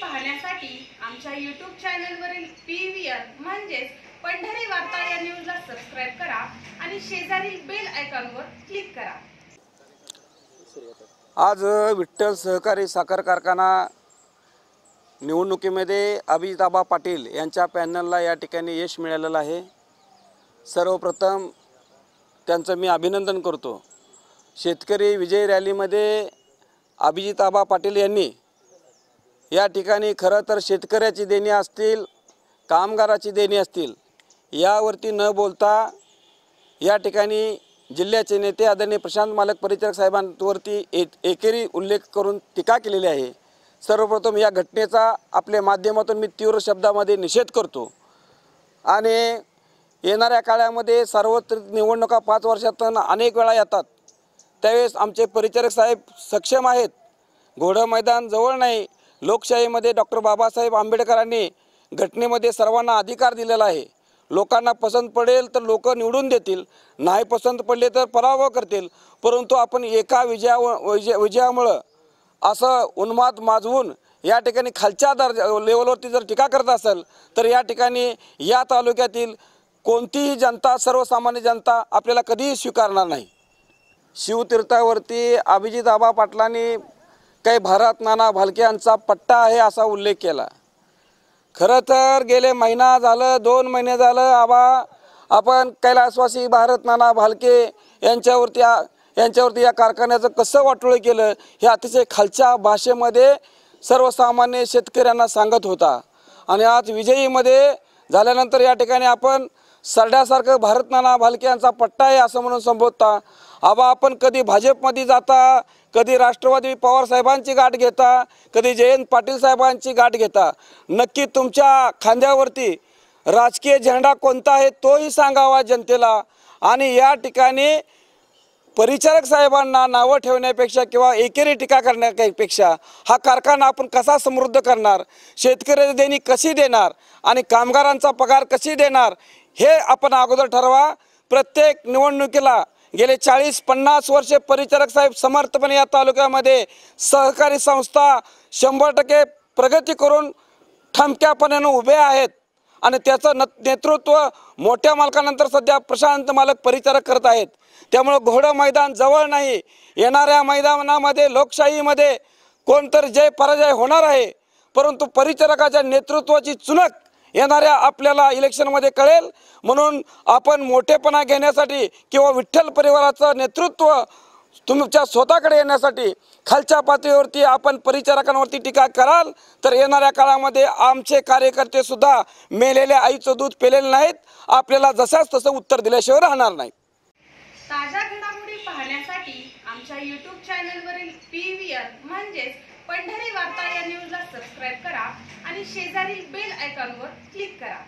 पाहण्यासाठी आमच्या यूट्यूब चॅनलवरील वरील पीव्हीआर म्हणजेच पंढरी वार्ता या न्यूजला सबस्क्राईब करा आणि शेजारील बेल आयकॉनवर क्लिक करा आज विठ्ठल सहकारी साखर कारखाना निवडणुकीमध्ये अभिताबा पाटील यांच्या पॅनलला या ठिकाणी यश मिळालेलं आहे सर्वप्रथम त्यांचं मी अभिनंदन करतो शेतकरी विजय रॅलीमध्ये अभिजित आबा पाटील यांनी या ठिकाणी खरं तर शेतकऱ्याची देणी असतील कामगाराची देणी असतील यावरती न बोलता या ठिकाणी जिल्ह्याचे नेते आदरणीय प्रशांत मालक परिचारक साहेबांवरती ए एकेरी उल्लेख करून टीका केलेली आहे सर्वप्रथम या घटनेचा आपल्या माध्यमातून मी तीव्र शब्दामध्ये निषेध करतो आणि येणाऱ्या काळामध्ये सार्वत्रिक निवडणुका पाच वर्षातून अनेक वेळा येतात त्यावेळेस आमचे परिचारक साहेब सक्षम आहेत घोडं मैदान जवळ नाही लोकशाहीमध्ये डॉक्टर बाबासाहेब आंबेडकरांनी घटनेमध्ये सर्वांना अधिकार दिलेला आहे लोकांना पसंत पडेल तर लोक निवडून देतील नाही पसंत पडले तर पराभव करतील परंतु आपण एका विजया विजय विजयामुळं असं उन्माद माजवून या ठिकाणी खालच्या दर्जा लेवलवरती जर टीका करत असेल तर या ठिकाणी या तालुक्यातील कोणतीही जनता सर्वसामान्य जनता आपल्याला कधीही स्वीकारणार नाही शिवतीर्थावरती अभिजित आबा पाटलांनी काही भारत नाना भालके यांचा पट्टा आहे असा उल्लेख केला खरं तर गेले महिना झालं दोन महिने झालं आबा आपण कैलासवासी भारत नाना भालके यांच्यावरती यांच्यावरती या कारखान्याचं कसं वाटोळं केलं हे अतिशय खालच्या भाषेमध्ये सर्वसामान्य शेतकऱ्यांना सांगत होता आणि आज विजयीमध्ये झाल्यानंतर या ठिकाणी आपण सरड्यासारखं भारत नाना भालके यांचा पट्टा आहे असं म्हणून संबोधता आबा आपण कधी भाजपमध्ये जाता कधी राष्ट्रवादी पवारसाहेबांची गाठ घेता कधी जयंत पाटील साहेबांची गाठ घेता नक्की तुमच्या खांद्यावरती राजकीय झेंडा कोणता आहे तोही सांगावा जनतेला आणि या ठिकाणी परिचारक साहेबांना नावं ठेवण्यापेक्षा किंवा एकेरी टीका करण्यापेक्षा हा कारखाना आपण कसा समृद्ध करणार शेतकऱ्याची देणी कशी देणार आणि कामगारांचा पगार कशी देणार हे आपण अगोदर ठरवा प्रत्येक निवडणुकीला गेले चाळीस पन्नास वर्षे परिचारक साहेब समर्थपणे या तालुक्यामध्ये सहकारी संस्था शंभर टक्के प्रगती करून ठमक्यापणानं उभे आहेत आणि त्याचं न नेतृत्व मोठ्या मालकानंतर सध्या प्रशांत मालक परिचारक करत आहेत त्यामुळं घोडं मैदान जवळ नाही येणाऱ्या मैदानामध्ये लोकशाहीमध्ये कोणतरी जय पराजय होणार आहे परंतु परिचारकाच्या नेतृत्वाची चुनक येणाऱ्या आपल्याला इलेक्शनमध्ये कळेल म्हणून आपण मोठेपणा घेण्यासाठी किंवा विठ्ठल परिवाराचं नेतृत्व तुमच्या स्वतःकडे येण्यासाठी खालच्या पातळीवरती आपण परिचारकांवरती टीका कराल तर येणाऱ्या काळामध्ये आमचे कार्यकर्ते सुद्धा मेलेल्या आईचं दूध पेलेले नाहीत आपल्याला जसाच तसं उत्तर दिल्याशिवाय राहणार नाही ताज्या घडामोडी पाहण्यासाठी आमच्या युट्यूब चॅनलवरील पी व्ही म्हणजेच पंढरी वार्ता या ला सबस्क्राईब करा आणि शेजारील बेल आयकॉनवर क्लिक करा